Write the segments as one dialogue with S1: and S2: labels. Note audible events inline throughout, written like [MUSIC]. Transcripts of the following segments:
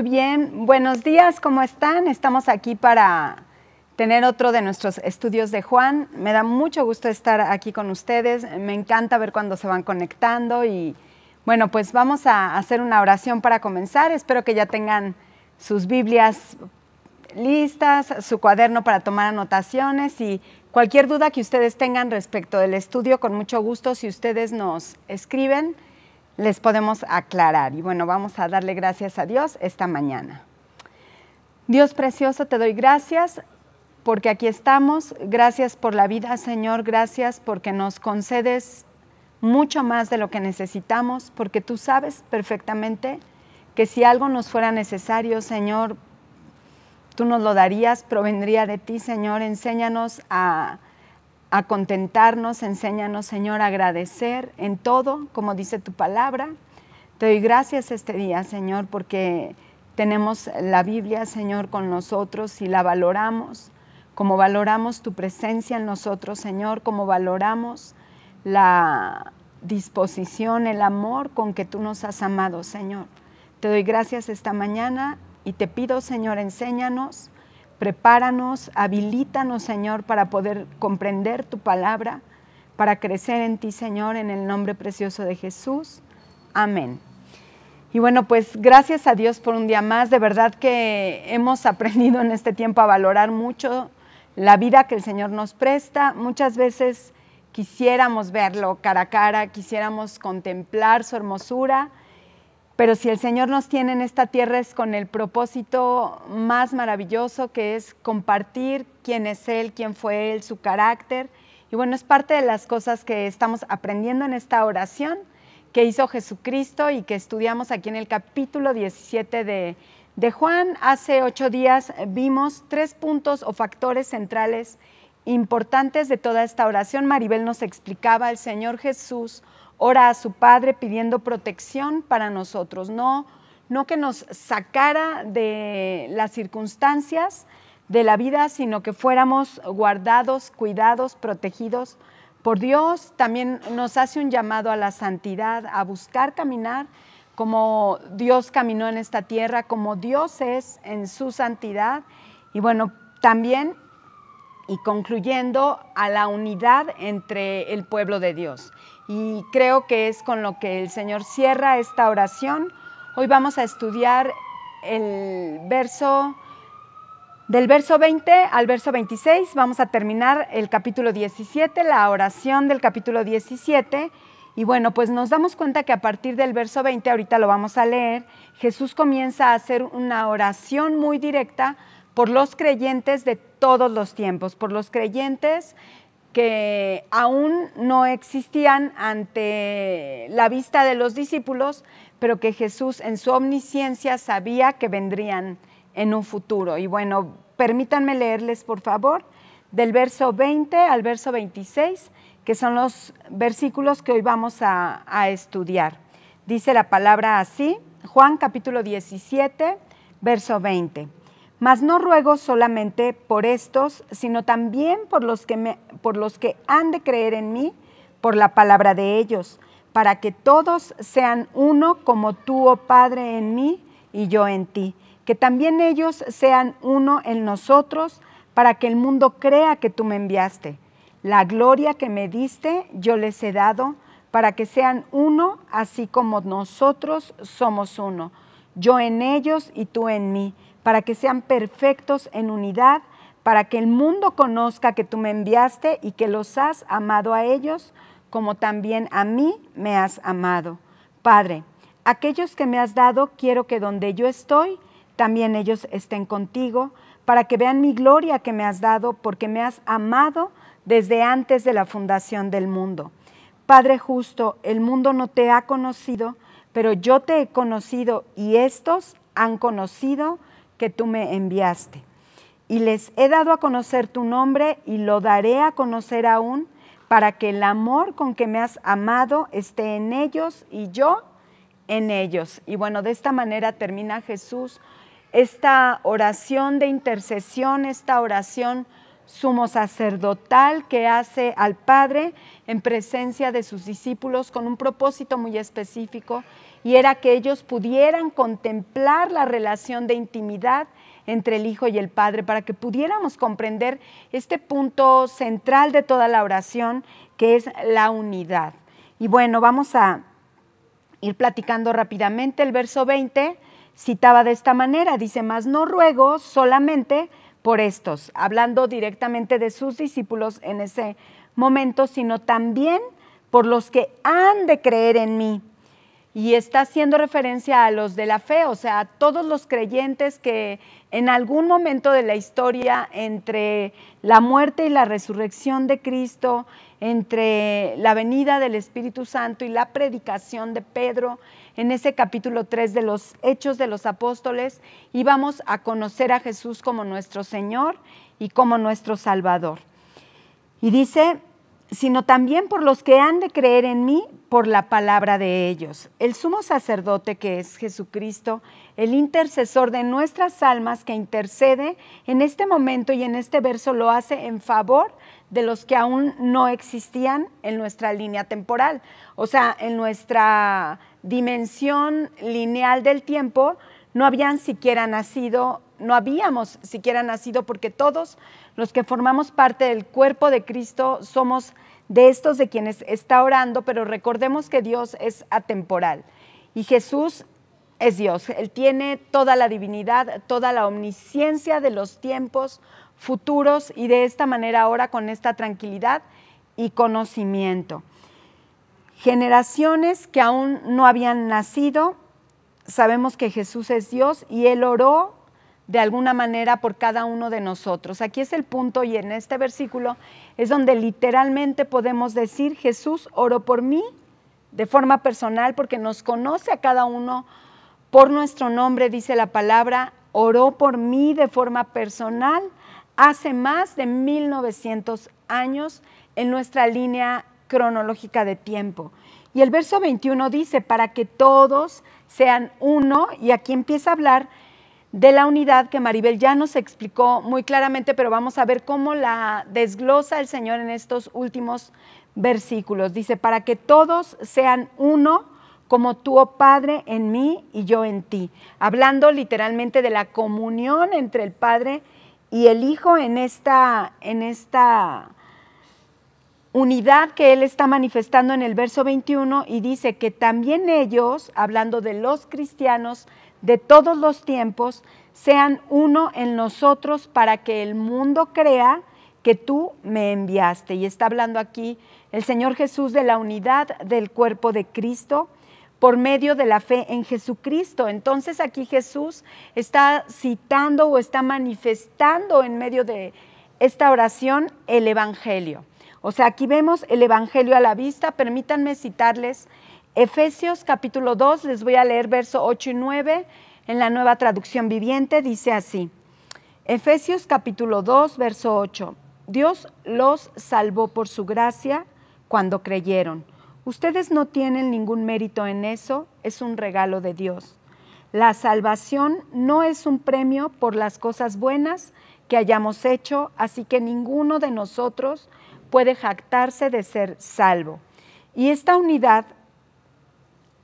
S1: Muy bien, buenos días, ¿cómo están? Estamos aquí para tener otro de nuestros estudios de Juan. Me da mucho gusto estar aquí con ustedes, me encanta ver cuando se van conectando y bueno, pues vamos a hacer una oración para comenzar. Espero que ya tengan sus Biblias listas, su cuaderno para tomar anotaciones y cualquier duda que ustedes tengan respecto del estudio, con mucho gusto, si ustedes nos escriben les podemos aclarar. Y bueno, vamos a darle gracias a Dios esta mañana. Dios precioso, te doy gracias porque aquí estamos. Gracias por la vida, Señor. Gracias porque nos concedes mucho más de lo que necesitamos, porque tú sabes perfectamente que si algo nos fuera necesario, Señor, tú nos lo darías, provendría de ti, Señor. Enséñanos a a contentarnos, enséñanos, Señor, a agradecer en todo, como dice tu palabra. Te doy gracias este día, Señor, porque tenemos la Biblia, Señor, con nosotros y la valoramos, como valoramos tu presencia en nosotros, Señor, como valoramos la disposición, el amor con que tú nos has amado, Señor. Te doy gracias esta mañana y te pido, Señor, enséñanos Prepáranos, habilítanos, Señor, para poder comprender tu palabra, para crecer en ti, Señor, en el nombre precioso de Jesús. Amén. Y bueno, pues gracias a Dios por un día más. De verdad que hemos [LAUGHS] aprendido en este tiempo a valorar mucho la vida que el Señor nos presta. Muchas veces quisiéramos verlo cara a cara, quisiéramos contemplar su hermosura pero si el Señor nos tiene en esta tierra es con el propósito más maravilloso que es compartir quién es Él, quién fue Él, su carácter. Y bueno, es parte de las cosas que estamos aprendiendo en esta oración que hizo Jesucristo y que estudiamos aquí en el capítulo 17 de, Juan. Hace ocho días vimos tres puntos o factores centrales importantes de toda esta oración. Maribel nos explicaba, el Señor Jesús Ora a su Padre pidiendo protección para nosotros, no, no que nos sacara de las circunstancias de la vida, sino que fuéramos guardados, cuidados, protegidos por Dios. También nos hace un llamado a la santidad, a buscar caminar como Dios caminó en esta tierra, como Dios es en su santidad. Y bueno, también y concluyendo a la unidad entre el pueblo de Dios. Y creo que es con lo que el Señor cierra esta oración. Hoy vamos a estudiar el verso del verso 20 al verso 26. Vamos a terminar el capítulo 17, la oración del capítulo 17. Y bueno, pues nos damos cuenta que a partir del verso 20, ahorita lo vamos a leer, Jesús comienza a hacer una oración muy directa por los creyentes de todos los tiempos, por los creyentes que aún no existían ante la vista de los discípulos, pero que Jesús en su omnisciencia sabía que vendrían en un futuro. Y bueno, permítanme leerles, por favor, del verso 20 al verso 26, que son los versículos que hoy vamos a, estudiar. Dice la palabra así, Juan capítulo 17, verso 20. Mas no ruego solamente por estos, sino también por los que, por los que han de creer en mí, por la palabra de ellos, para que todos sean uno como tú, oh Padre, en mí y yo en ti. Que también ellos sean uno en nosotros, para que el mundo crea que tú me enviaste. La gloria que me diste yo les he dado, para que sean uno, así como nosotros somos uno. Yo en ellos y tú en mí para que sean perfectos en unidad, para que el mundo conozca que tú me enviaste y que los has amado a ellos, como también a mí me has amado. Padre, aquellos que me has dado, quiero que donde yo estoy, también ellos estén contigo, para que vean mi gloria que me has dado, porque me has amado desde antes de la fundación del mundo. Padre justo, el mundo no te ha conocido, pero yo te he conocido y estos han conocido que tú me enviaste. Y les he dado a conocer tu nombre y lo daré a conocer aún para que el amor con que me has amado esté en ellos y yo en ellos. Y bueno, de esta manera termina Jesús esta oración de intercesión, esta oración sumo sacerdotal que hace al Padre en presencia de sus discípulos con un propósito muy específico y era que ellos pudieran contemplar la relación de intimidad entre el Hijo y el Padre, para que pudiéramos comprender este punto central de toda la oración, que es la unidad. Y bueno, vamos a ir platicando rápidamente. El verso 20 citaba de esta manera, dice, Más no ruego solamente por estos, hablando directamente de sus discípulos en ese momento, sino también por los que han de creer en mí y está haciendo referencia a los de la fe, o sea, a todos los creyentes que en algún momento de la historia, entre la muerte y la resurrección de Cristo, entre la venida del Espíritu Santo y la predicación de Pedro, en ese capítulo 3 de los Hechos de los Apóstoles, íbamos a conocer a Jesús como nuestro Señor y como nuestro Salvador. Y dice sino también por los que han de creer en mí por la palabra de ellos. El sumo sacerdote que es Jesucristo, el intercesor de nuestras almas que intercede en este momento y en este verso lo hace en favor de los que aún no existían en nuestra línea temporal, o sea, en nuestra dimensión lineal del tiempo, no habían siquiera nacido, no habíamos siquiera nacido porque todos los que formamos parte del cuerpo de Cristo somos de estos de quienes está orando, pero recordemos que Dios es atemporal y Jesús es Dios. Él tiene toda la divinidad, toda la omnisciencia de los tiempos futuros y de esta manera ahora con esta tranquilidad y conocimiento. Generaciones que aún no habían nacido sabemos que Jesús es Dios y Él oró de alguna manera por cada uno de nosotros. Aquí es el punto y en este versículo es donde literalmente podemos decir, Jesús oró por mí de forma personal porque nos conoce a cada uno por nuestro nombre, dice la palabra, oró por mí de forma personal hace más de 1900 años en nuestra línea cronológica de tiempo. Y el verso 21 dice, para que todos sean uno. Y aquí empieza a hablar de la unidad que Maribel ya nos explicó muy claramente, pero vamos a ver cómo la desglosa el Señor en estos últimos versículos. Dice, para que todos sean uno, como tú, oh Padre, en mí y yo en ti. Hablando literalmente de la comunión entre el Padre y el Hijo en esta, en esta unidad que él está manifestando en el verso 21 y dice que también ellos, hablando de los cristianos de todos los tiempos, sean uno en nosotros para que el mundo crea que tú me enviaste. Y está hablando aquí el Señor Jesús de la unidad del cuerpo de Cristo por medio de la fe en Jesucristo. Entonces aquí Jesús está citando o está manifestando en medio de esta oración el Evangelio. O sea, aquí vemos el Evangelio a la vista. Permítanme citarles Efesios capítulo 2, les voy a leer verso 8 y 9 en la nueva traducción viviente, dice así. Efesios capítulo 2, verso 8. Dios los salvó por su gracia cuando creyeron. Ustedes no tienen ningún mérito en eso, es un regalo de Dios. La salvación no es un premio por las cosas buenas que hayamos hecho, así que ninguno de nosotros puede jactarse de ser salvo. Y esta unidad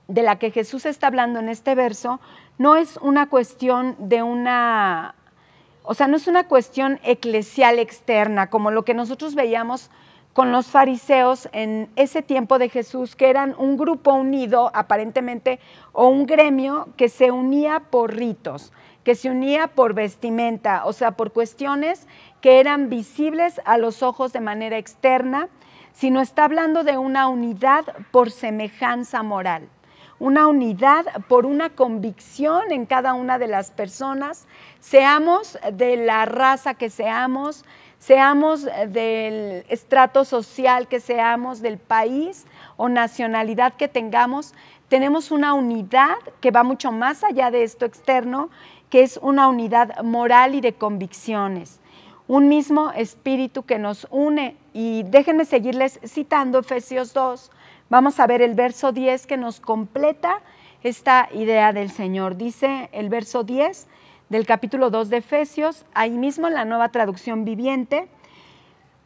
S1: de la que Jesús está hablando en este verso no es una cuestión de una, o sea, no es una cuestión eclesial externa, como lo que nosotros veíamos con los fariseos en ese tiempo de Jesús, que eran un grupo unido aparentemente o un gremio que se unía por ritos que se unía por vestimenta, o sea, por cuestiones que eran visibles a los ojos de manera externa, sino está hablando de una unidad por semejanza moral, una unidad por una convicción en cada una de las personas, seamos de la raza que seamos, seamos del estrato social que seamos, del país o nacionalidad que tengamos, tenemos una unidad que va mucho más allá de esto externo, que es una unidad moral y de convicciones, un mismo espíritu que nos une. Y déjenme seguirles citando Efesios 2. Vamos a ver el verso 10 que nos completa esta idea del Señor. Dice el verso 10 del capítulo 2 de Efesios, ahí mismo en la nueva traducción viviente,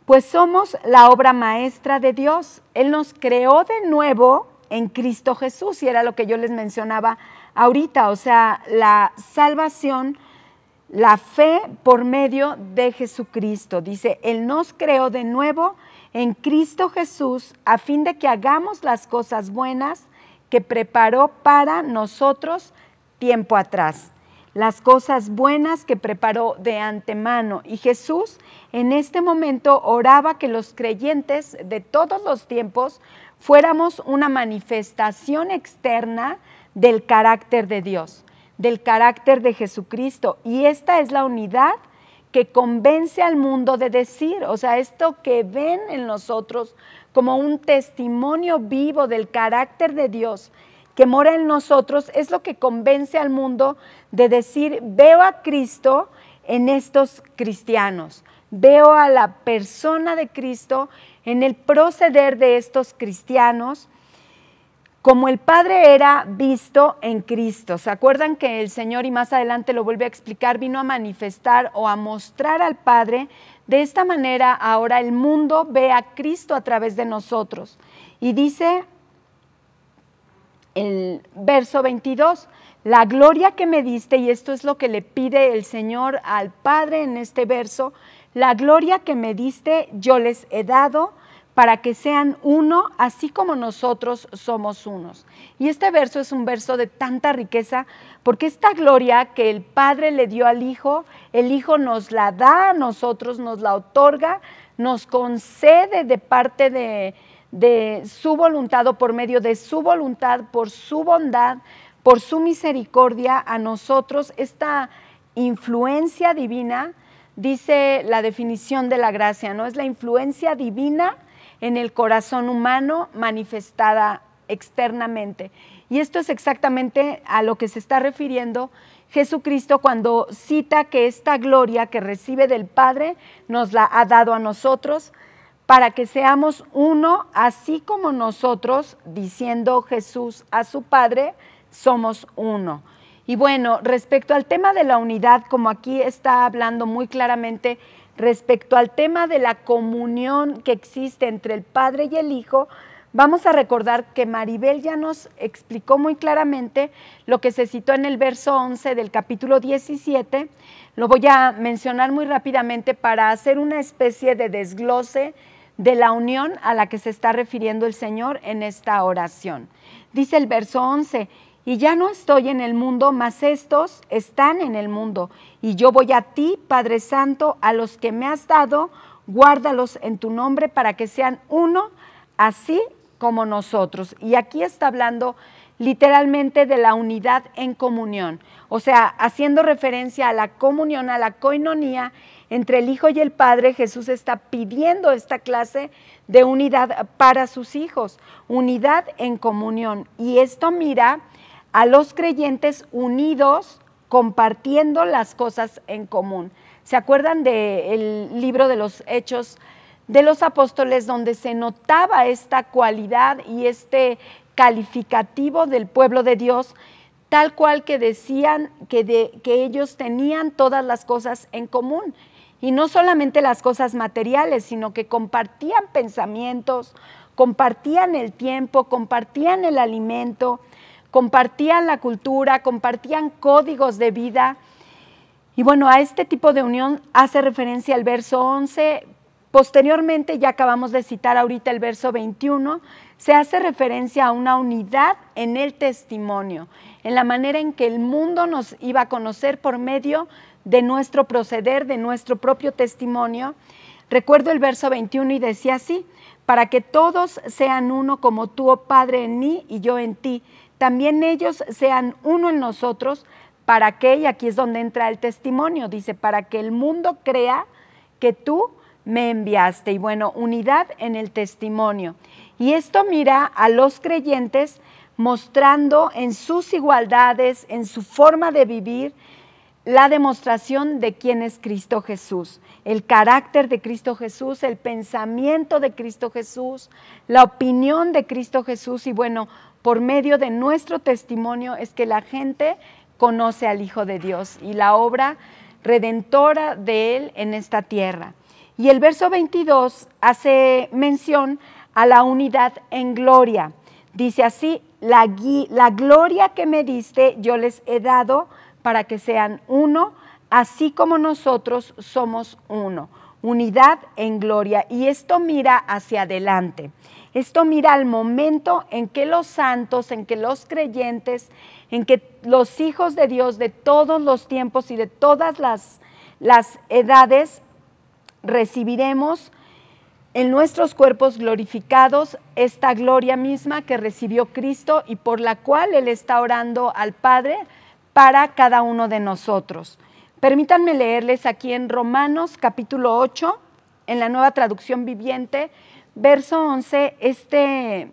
S1: pues somos la obra maestra de Dios. Él nos creó de nuevo en Cristo Jesús, y era lo que yo les mencionaba ahorita, o sea, la salvación, la fe por medio de Jesucristo. Dice, Él nos creó de nuevo en Cristo Jesús a fin de que hagamos las cosas buenas que preparó para nosotros tiempo atrás las cosas buenas que preparó de antemano. Y Jesús en este momento oraba que los creyentes de todos los tiempos fuéramos una manifestación externa del carácter de Dios, del carácter de Jesucristo. Y esta es la unidad que convence al mundo de decir, o sea, esto que ven en nosotros como un testimonio vivo del carácter de Dios que mora en nosotros, es lo que convence al mundo de decir, veo a Cristo en estos cristianos, veo a la persona de Cristo en el proceder de estos cristianos, como el Padre era visto en Cristo. ¿Se acuerdan que el Señor, y más adelante lo vuelve a explicar, vino a manifestar o a mostrar al Padre? De esta manera ahora el mundo ve a Cristo a través de nosotros. Y dice el verso 22, la gloria que me diste, y esto es lo que le pide el Señor al Padre en este verso, la gloria que me diste yo les he dado para que sean uno, así como nosotros somos unos. Y este verso es un verso de tanta riqueza, porque esta gloria que el Padre le dio al Hijo, el Hijo nos la da a nosotros, nos la otorga, nos concede de parte de, de su voluntad o por medio de su voluntad, por su bondad, por su misericordia a nosotros, esta influencia divina, dice la definición de la gracia, ¿no? Es la influencia divina en el corazón humano manifestada externamente. Y esto es exactamente a lo que se está refiriendo Jesucristo cuando cita que esta gloria que recibe del Padre nos la ha dado a nosotros para que seamos uno, así como nosotros, diciendo Jesús a su Padre, somos uno. Y bueno, respecto al tema de la unidad, como aquí está hablando muy claramente respecto al tema de la comunión que existe entre el Padre y el Hijo, vamos a recordar que Maribel ya nos explicó muy claramente lo que se citó en el verso 11 del capítulo 17. Lo voy a mencionar muy rápidamente para hacer una especie de desglose de la unión a la que se está refiriendo el Señor en esta oración. Dice el verso 11, y ya no estoy en el mundo, mas estos están en el mundo. Y yo voy a ti, Padre Santo, a los que me has dado, guárdalos en tu nombre para que sean uno, así como nosotros. Y aquí está hablando literalmente de la unidad en comunión, o sea, haciendo referencia a la comunión, a la coinonía entre el Hijo y el Padre, Jesús está pidiendo esta clase de unidad para sus hijos, unidad en comunión. Y esto mira a los creyentes unidos compartiendo las cosas en común. ¿Se acuerdan del libro de los Hechos de los Apóstoles donde se notaba esta cualidad y este calificativo del pueblo de Dios, tal cual que decían que ellos tenían todas las cosas en común? Y no solamente las cosas materiales, sino que compartían pensamientos, compartían el tiempo, compartían el alimento, compartían la cultura, compartían códigos de vida. Y bueno, a este tipo de unión hace referencia el verso 11, posteriormente, ya acabamos de citar ahorita el verso 21, se hace referencia a una unidad en el testimonio, en la manera en que el mundo nos iba a conocer por medio de nuestro proceder, de nuestro propio testimonio. Recuerdo el verso 21 y decía así, para que todos sean uno como tú, oh Padre, en mí y yo en ti, también ellos sean uno en nosotros para que, y aquí es donde entra el testimonio, dice, para que el mundo crea que tú me enviaste. Y bueno, unidad en el testimonio. Y esto mira a los creyentes mostrando en sus igualdades, en su forma de vivir, la demostración de quién es Cristo Jesús, el carácter de Cristo Jesús, el pensamiento de Cristo Jesús, la opinión de Cristo Jesús y bueno, por medio de nuestro testimonio es que la gente conoce al Hijo de Dios y la obra redentora de Él en esta tierra. Y el verso 22 hace mención a la unidad en gloria. Dice así, la, la gloria que me diste yo les he dado para que sean uno, así como nosotros somos uno unidad en gloria. Y esto mira hacia adelante. Esto mira al momento en que los santos, en que los creyentes, en que los hijos de Dios de todos los tiempos y de todas las, las edades recibiremos en nuestros cuerpos glorificados esta gloria misma que recibió Cristo y por la cual Él está orando al Padre para cada uno de nosotros. Permítanme leerles aquí en Romanos capítulo 8, en la nueva traducción viviente, verso 11, este,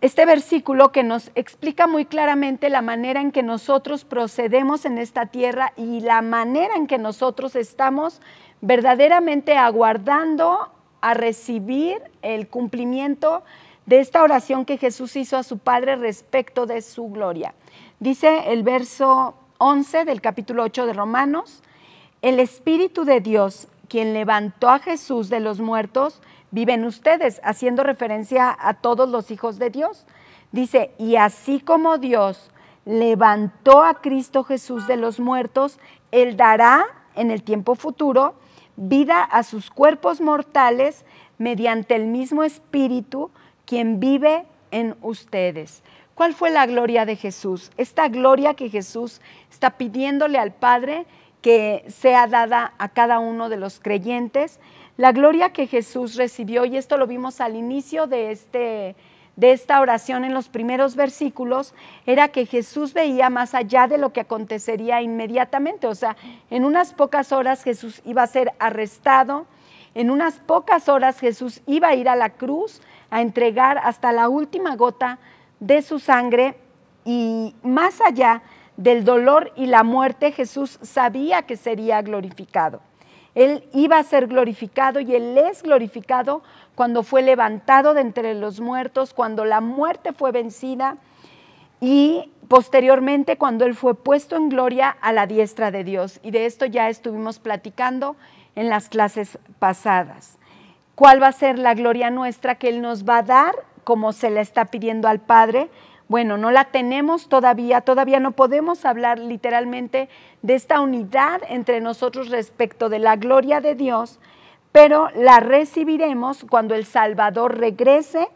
S1: este versículo que nos explica muy claramente la manera en que nosotros procedemos en esta tierra y la manera en que nosotros estamos verdaderamente aguardando a recibir el cumplimiento de esta oración que Jesús hizo a su Padre respecto de su gloria. Dice el verso 11 del capítulo 8 de Romanos, el Espíritu de Dios, quien levantó a Jesús de los muertos, vive en ustedes, haciendo referencia a todos los hijos de Dios. Dice, y así como Dios levantó a Cristo Jesús de los muertos, Él dará en el tiempo futuro vida a sus cuerpos mortales mediante el mismo Espíritu, quien vive en ustedes. ¿Cuál fue la gloria de Jesús? Esta gloria que Jesús está pidiéndole al Padre que sea dada a cada uno de los creyentes. La gloria que Jesús recibió, y esto lo vimos al inicio de, este, de esta oración en los primeros versículos, era que Jesús veía más allá de lo que acontecería inmediatamente. O sea, en unas pocas horas Jesús iba a ser arrestado, en unas pocas horas Jesús iba a ir a la cruz a entregar hasta la última gota de su sangre y más allá del dolor y la muerte, Jesús sabía que sería glorificado. Él iba a ser glorificado y Él es glorificado cuando fue levantado de entre los muertos, cuando la muerte fue vencida y posteriormente cuando Él fue puesto en gloria a la diestra de Dios. Y de esto ya estuvimos platicando en las clases pasadas. ¿Cuál va a ser la gloria nuestra que Él nos va a dar como se le está pidiendo al Padre. Bueno, no la tenemos todavía, todavía no podemos hablar literalmente de esta unidad entre nosotros respecto de la gloria de Dios, pero la recibiremos cuando el Salvador regrese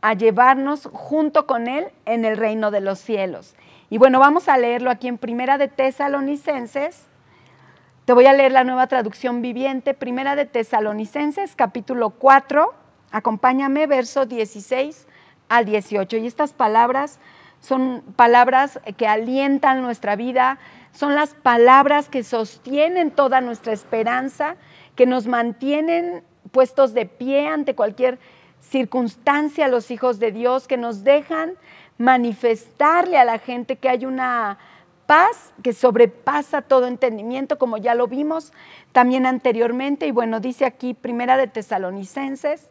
S1: a llevarnos junto con Él en el reino de los cielos. Y bueno, vamos a leerlo aquí en Primera de Tesalonicenses. Te voy a leer la nueva traducción viviente, Primera de Tesalonicenses, capítulo 4, Acompáñame, verso 16 al 18. Y estas palabras son palabras que alientan nuestra vida, son las palabras que sostienen toda nuestra esperanza, que nos mantienen puestos de pie ante cualquier circunstancia los hijos de Dios, que nos dejan manifestarle a la gente que hay una paz que sobrepasa todo entendimiento, como ya lo vimos también anteriormente. Y bueno, dice aquí Primera de Tesalonicenses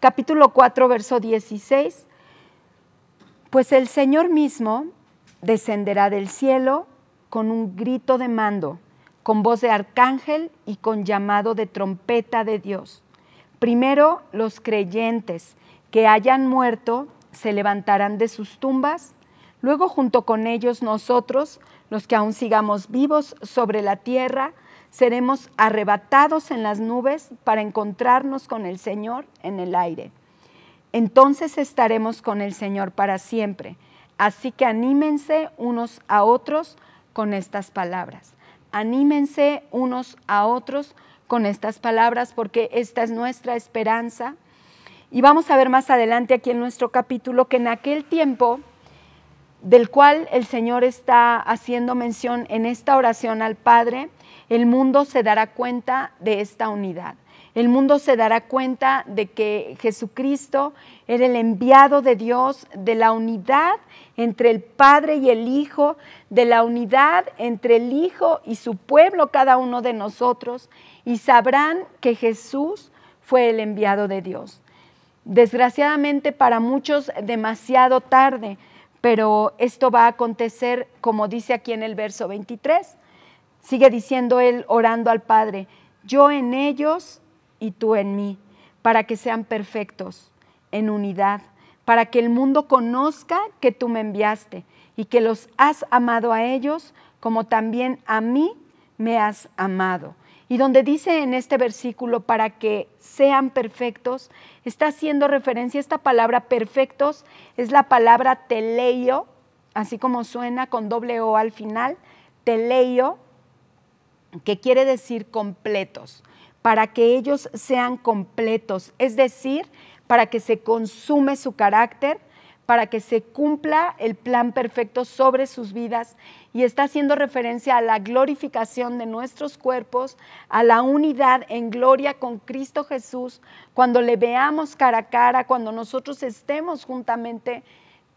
S1: capítulo 4, verso 16, pues el Señor mismo descenderá del cielo con un grito de mando, con voz de arcángel y con llamado de trompeta de Dios. Primero los creyentes que hayan muerto se levantarán de sus tumbas, luego junto con ellos nosotros, los que aún sigamos vivos sobre la tierra, seremos arrebatados en las nubes para encontrarnos con el Señor en el aire. Entonces estaremos con el Señor para siempre. Así que anímense unos a otros con estas palabras. Anímense unos a otros con estas palabras porque esta es nuestra esperanza. Y vamos a ver más adelante aquí en nuestro capítulo que en aquel tiempo del cual el Señor está haciendo mención en esta oración al Padre, el mundo se dará cuenta de esta unidad. El mundo se dará cuenta de que Jesucristo era el enviado de Dios, de la unidad entre el Padre y el Hijo, de la unidad entre el Hijo y su pueblo, cada uno de nosotros, y sabrán que Jesús fue el enviado de Dios. Desgraciadamente para muchos demasiado tarde, pero esto va a acontecer como dice aquí en el verso 23. Sigue diciendo él, orando al Padre, yo en ellos y tú en mí, para que sean perfectos, en unidad, para que el mundo conozca que tú me enviaste y que los has amado a ellos como también a mí me has amado. Y donde dice en este versículo, para que sean perfectos, está haciendo referencia a esta palabra perfectos, es la palabra teleio, así como suena con doble O al final, teleio, que quiere decir completos, para que ellos sean completos, es decir, para que se consume su carácter, para que se cumpla el plan perfecto sobre sus vidas y está haciendo referencia a la glorificación de nuestros cuerpos, a la unidad en gloria con Cristo Jesús, cuando le veamos cara a cara, cuando nosotros estemos juntamente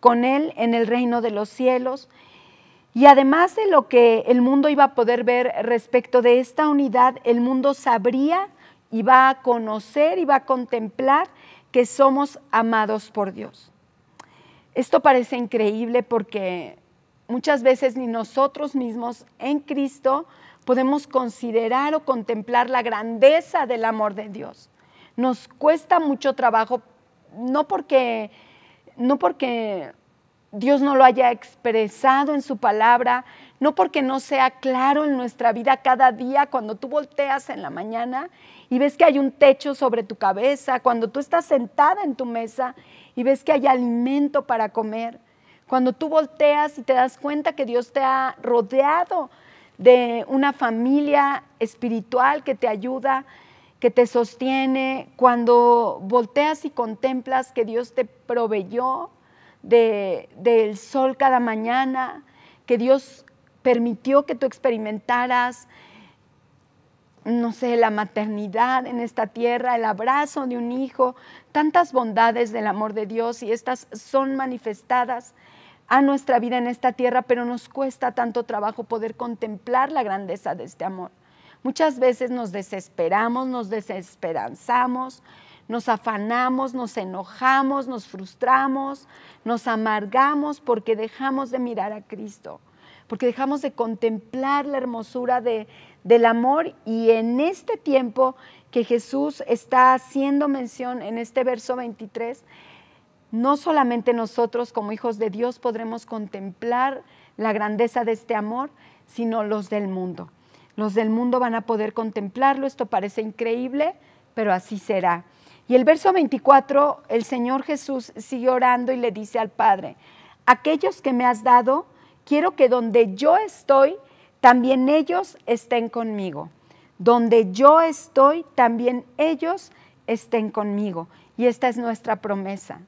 S1: con Él en el reino de los cielos y además de lo que el mundo iba a poder ver respecto de esta unidad, el mundo sabría, y va a conocer, y va a contemplar que somos amados por Dios. Esto parece increíble porque muchas veces ni nosotros mismos en Cristo podemos considerar o contemplar la grandeza del amor de Dios. Nos cuesta mucho trabajo, no porque, no porque Dios no lo haya expresado en su palabra, no porque no sea claro en nuestra vida cada día, cuando tú volteas en la mañana y ves que hay un techo sobre tu cabeza, cuando tú estás sentada en tu mesa y ves que hay alimento para comer, cuando tú volteas y te das cuenta que Dios te ha rodeado de una familia espiritual que te ayuda, que te sostiene, cuando volteas y contemplas que Dios te proveyó, del sol cada mañana, que Dios permitió que tú experimentaras, no sé, la maternidad en esta tierra, el abrazo de un hijo, tantas bondades del amor de Dios y estas son manifestadas a nuestra vida en esta tierra, pero nos cuesta tanto trabajo poder contemplar la grandeza de este amor. Muchas veces nos desesperamos, nos desesperanzamos, nos afanamos, nos enojamos, nos frustramos, nos amargamos porque dejamos de mirar a Cristo, porque dejamos de contemplar la hermosura del amor y en este tiempo que Jesús está haciendo mención en este verso 23, no solamente nosotros como hijos de Dios podremos contemplar la grandeza de este amor, sino los del mundo. Los del mundo van a poder contemplarlo, esto parece increíble, pero así será. Y el verso 24, el Señor Jesús sigue orando y le dice al Padre, aquellos que me has dado, quiero que donde yo estoy, también ellos estén conmigo. Donde yo estoy, también ellos estén conmigo. Y esta es nuestra promesa.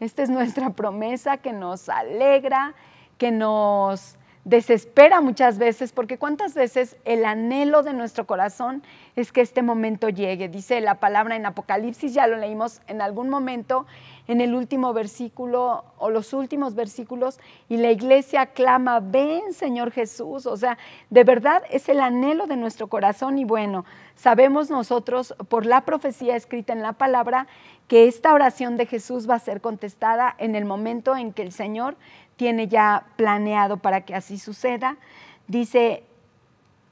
S1: Esta es nuestra promesa que nos alegra, que nos desespera muchas veces, porque cuántas veces el anhelo de nuestro corazón es que este momento llegue. Dice la palabra en Apocalipsis, ya lo leímos en algún momento, en el último versículo o los últimos versículos, y la iglesia clama, ven Señor Jesús. O sea, de verdad es el anhelo de nuestro corazón y bueno, sabemos nosotros por la profecía escrita en la palabra que esta oración de Jesús va a ser contestada en el momento en que el Señor tiene ya planeado para que así suceda. Dice,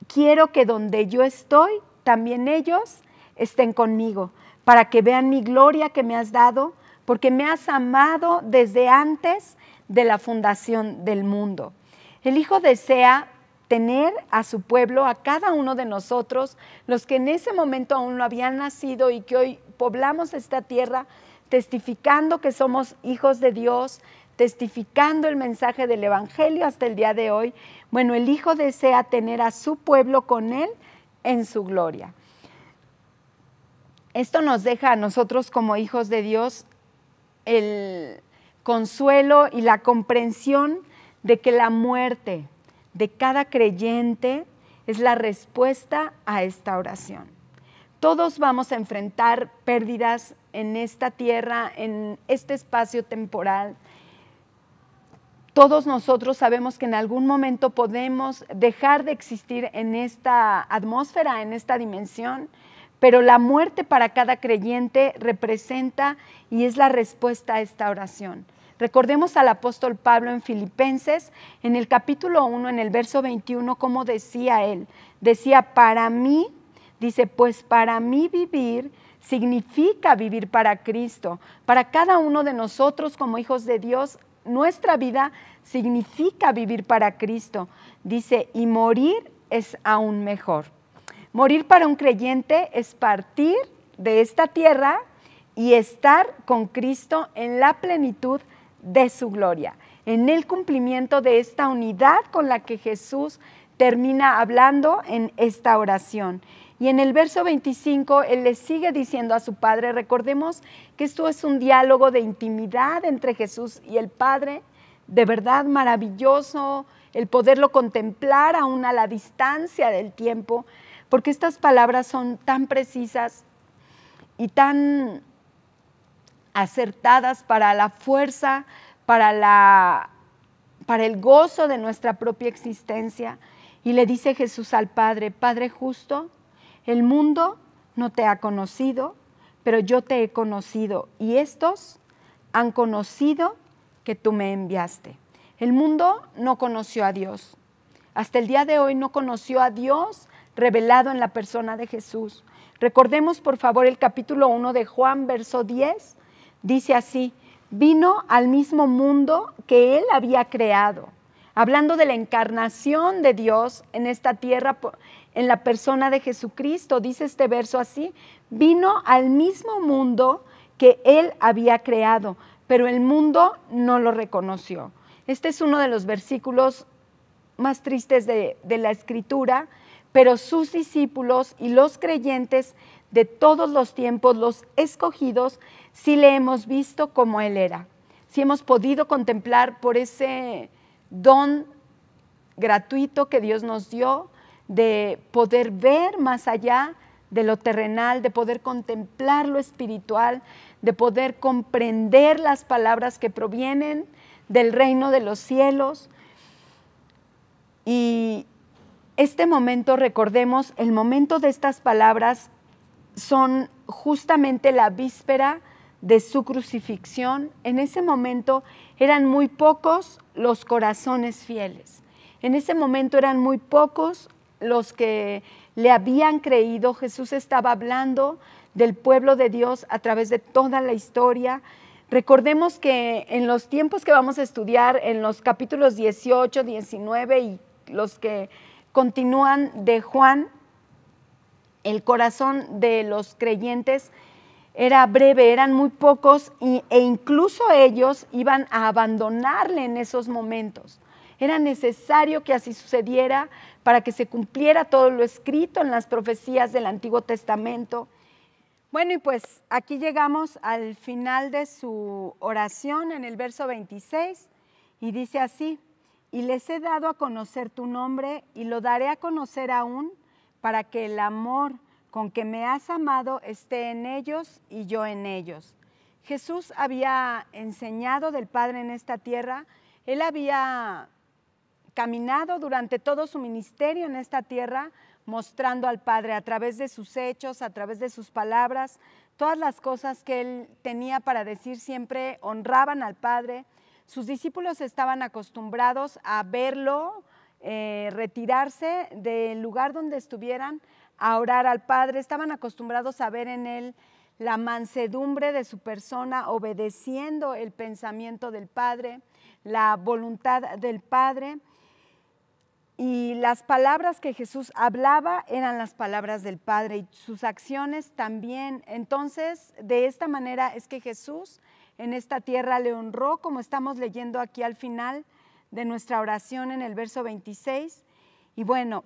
S1: quiero que donde yo estoy, también ellos estén conmigo, para que vean mi gloria que me has dado, porque me has amado desde antes de la fundación del mundo. El Hijo desea tener a su pueblo, a cada uno de nosotros, los que en ese momento aún no habían nacido y que hoy poblamos esta tierra, testificando que somos hijos de Dios, testificando el mensaje del Evangelio hasta el día de hoy. Bueno, el Hijo desea tener a su pueblo con él en su gloria. Esto nos deja a nosotros como hijos de Dios el consuelo y la comprensión de que la muerte de cada creyente es la respuesta a esta oración. Todos vamos a enfrentar pérdidas en esta tierra, en este espacio temporal, todos nosotros sabemos que en algún momento podemos dejar de existir en esta atmósfera, en esta dimensión, pero la muerte para cada creyente representa y es la respuesta a esta oración. Recordemos al apóstol Pablo en Filipenses, en el capítulo 1, en el verso 21, cómo decía él. Decía, para mí, dice, pues para mí vivir significa vivir para Cristo. Para cada uno de nosotros como hijos de Dios, nuestra vida significa vivir para Cristo. Dice, y morir es aún mejor. Morir para un creyente es partir de esta tierra y estar con Cristo en la plenitud de su gloria, en el cumplimiento de esta unidad con la que Jesús termina hablando en esta oración. Y en el verso 25, él le sigue diciendo a su padre, recordemos que esto es un diálogo de intimidad entre Jesús y el Padre, de verdad maravilloso el poderlo contemplar aún a la distancia del tiempo, porque estas palabras son tan precisas y tan acertadas para la fuerza, para, la, para el gozo de nuestra propia existencia. Y le dice Jesús al Padre, Padre justo, el mundo no te ha conocido, pero yo te he conocido y estos han conocido que tú me enviaste. El mundo no conoció a Dios. Hasta el día de hoy no conoció a Dios revelado en la persona de Jesús. Recordemos por favor el capítulo 1 de Juan, verso 10. Dice así, vino al mismo mundo que él había creado, hablando de la encarnación de Dios en esta tierra en la persona de Jesucristo. Dice este verso así, vino al mismo mundo que él había creado, pero el mundo no lo reconoció. Este es uno de los versículos más tristes de, la escritura, pero sus discípulos y los creyentes de todos los tiempos, los escogidos, sí le hemos visto como Él era, si hemos podido contemplar por ese don gratuito que Dios nos dio, de poder ver más allá de lo terrenal, de poder contemplar lo espiritual, de poder comprender las palabras que provienen del reino de los cielos. Y este momento, recordemos, el momento de estas palabras son justamente la víspera de su crucifixión. En ese momento eran muy pocos los corazones fieles. En ese momento eran muy pocos los que le habían creído, Jesús estaba hablando del pueblo de Dios a través de toda la historia. Recordemos que en los tiempos que vamos a estudiar, en los capítulos 18, 19 y los que continúan de Juan, el corazón de los creyentes era breve, eran muy pocos e incluso ellos iban a abandonarle en esos momentos. Era necesario que así sucediera para que se cumpliera todo lo escrito en las profecías del Antiguo Testamento. Bueno, y pues aquí llegamos al final de su oración en el verso 26 y dice así, y les he dado a conocer tu nombre y lo daré a conocer aún para que el amor con que me has amado esté en ellos y yo en ellos. Jesús había enseñado del Padre en esta tierra, él había caminado durante todo su ministerio en esta tierra, mostrando al Padre a través de sus hechos, a través de sus palabras, todas las cosas que él tenía para decir siempre honraban al Padre. Sus discípulos estaban acostumbrados a verlo eh, retirarse del lugar donde estuvieran a orar al Padre, estaban acostumbrados a ver en él la mansedumbre de su persona, obedeciendo el pensamiento del Padre, la voluntad del Padre. Y las palabras que Jesús hablaba eran las palabras del Padre y sus acciones también. Entonces, de esta manera es que Jesús en esta tierra le honró, como estamos leyendo aquí al final de nuestra oración en el verso 26. Y bueno,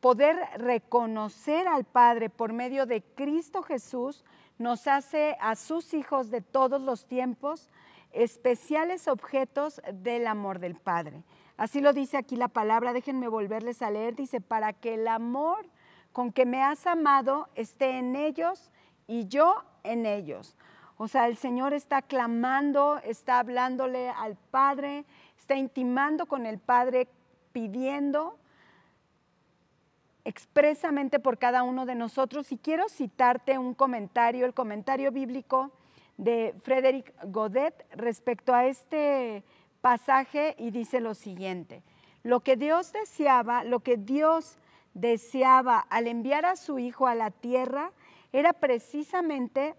S1: poder reconocer al Padre por medio de Cristo Jesús nos hace a sus hijos de todos los tiempos especiales objetos del amor del Padre. Así lo dice aquí la palabra, déjenme volverles a leer, dice, para que el amor con que me has amado esté en ellos y yo en ellos. O sea, el Señor está clamando, está hablándole al Padre, está intimando con el Padre, pidiendo expresamente por cada uno de nosotros. Y quiero citarte un comentario, el comentario bíblico de Frederick Godet respecto a este pasaje y dice lo siguiente, lo que Dios deseaba, lo que Dios deseaba al enviar a su Hijo a la tierra era precisamente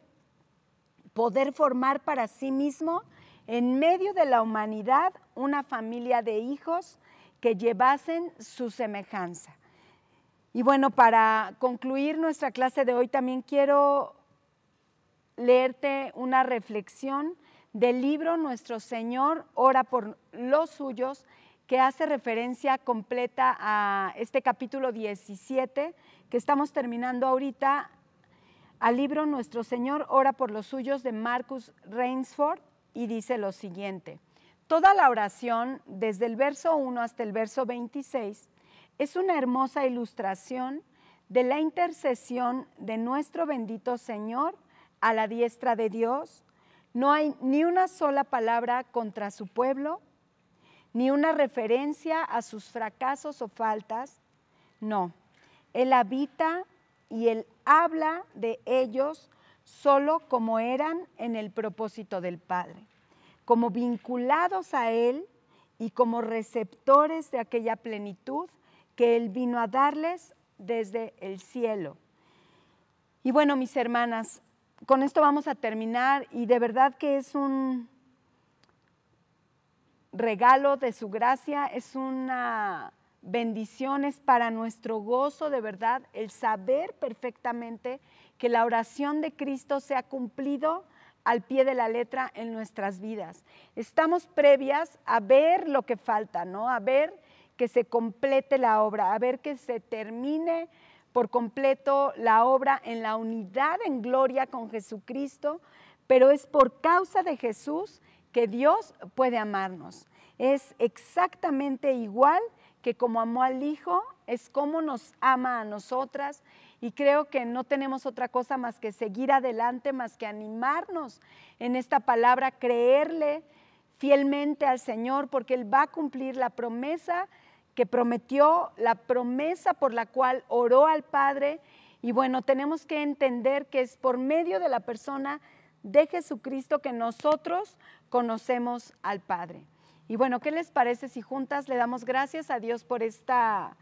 S1: poder formar para sí mismo en medio de la humanidad una familia de hijos que llevasen su semejanza. Y bueno, para concluir nuestra clase de hoy también quiero leerte una reflexión del libro Nuestro Señor ora por los suyos, que hace referencia completa a este capítulo 17 que estamos terminando ahorita, al libro Nuestro Señor ora por los suyos de Marcus Rainsford y dice lo siguiente. Toda la oración, desde el verso 1 hasta el verso 26, es una hermosa ilustración de la intercesión de nuestro bendito Señor a la diestra de Dios no hay ni una sola palabra contra su pueblo, ni una referencia a sus fracasos o faltas. No, Él habita y Él habla de ellos solo como eran en el propósito del Padre, como vinculados a Él y como receptores de aquella plenitud que Él vino a darles desde el cielo. Y bueno, mis hermanas, con esto vamos a terminar y de verdad que es un regalo de su gracia, es una bendición, es para nuestro gozo de verdad el saber perfectamente que la oración de Cristo se ha cumplido al pie de la letra en nuestras vidas. Estamos previas a ver lo que falta, ¿no? A ver que se complete la obra, a ver que se termine por completo la obra en la unidad en gloria con Jesucristo, pero es por causa de Jesús que Dios puede amarnos. Es exactamente igual que como amó al Hijo, es como nos ama a nosotras y creo que no tenemos otra cosa más que seguir adelante, más que animarnos en esta palabra, creerle fielmente al Señor, porque Él va a cumplir la promesa que prometió, la promesa por la cual oró al Padre. Y bueno, tenemos que entender que es por medio de la persona de Jesucristo que nosotros conocemos al Padre. Y bueno, ¿qué les parece si juntas le damos gracias a Dios por esta,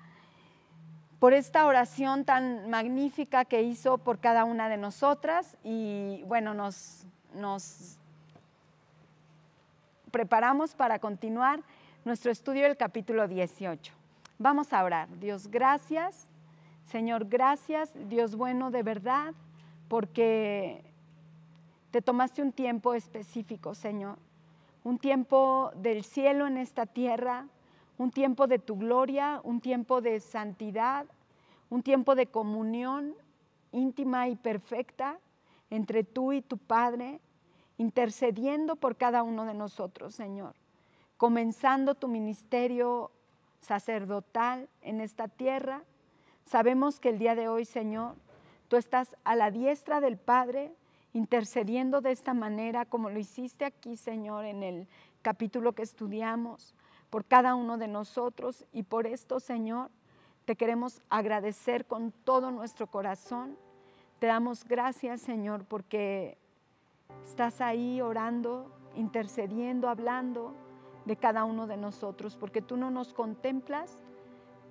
S1: por esta oración tan magnífica que hizo por cada una de nosotras? Y bueno, nos, nos preparamos para continuar nuestro estudio del capítulo 18. Vamos a orar. Dios, gracias. Señor, gracias. Dios bueno, de verdad, porque te tomaste un tiempo específico, Señor. Un tiempo del cielo en esta tierra, un tiempo de tu gloria, un tiempo de santidad, un tiempo de comunión íntima y perfecta entre tú y tu Padre, intercediendo por cada uno de nosotros, Señor comenzando tu ministerio sacerdotal en esta tierra. Sabemos que el día de hoy, Señor, tú estás a la diestra del Padre, intercediendo de esta manera, como lo hiciste aquí, Señor, en el capítulo que estudiamos, por cada uno de nosotros. Y por esto, Señor, te queremos agradecer con todo nuestro corazón. Te damos gracias, Señor, porque estás ahí orando, intercediendo, hablando de cada uno de nosotros, porque tú no nos contemplas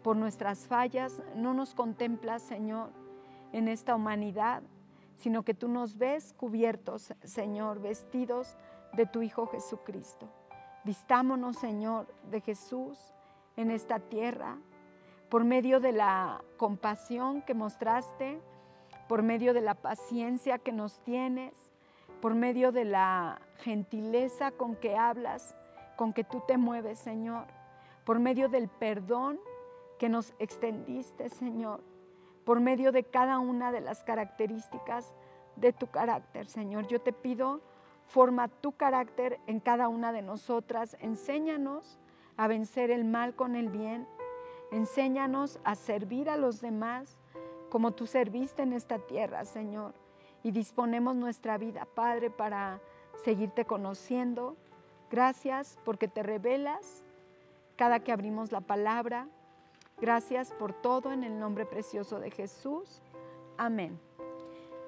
S1: por nuestras fallas, no nos contemplas, Señor, en esta humanidad, sino que tú nos ves cubiertos, Señor, vestidos de tu Hijo Jesucristo. Vistámonos, Señor, de Jesús en esta tierra, por medio de la compasión que mostraste, por medio de la paciencia que nos tienes, por medio de la gentileza con que hablas, con que tú te mueves, Señor, por medio del perdón que nos extendiste, Señor, por medio de cada una de las características de tu carácter, Señor. Yo te pido, forma tu carácter en cada una de nosotras, enséñanos a vencer el mal con el bien, enséñanos a servir a los demás como tú serviste en esta tierra, Señor. Y disponemos nuestra vida, Padre, para seguirte conociendo, Gracias porque te revelas cada que abrimos la palabra. Gracias por todo en el nombre precioso de Jesús. Amén.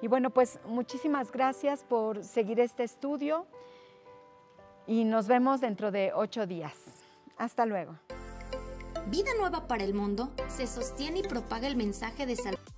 S1: Y bueno, pues muchísimas gracias por seguir este estudio y nos vemos dentro de ocho días. Hasta luego. Vida Nueva para el Mundo se sostiene y propaga el mensaje de san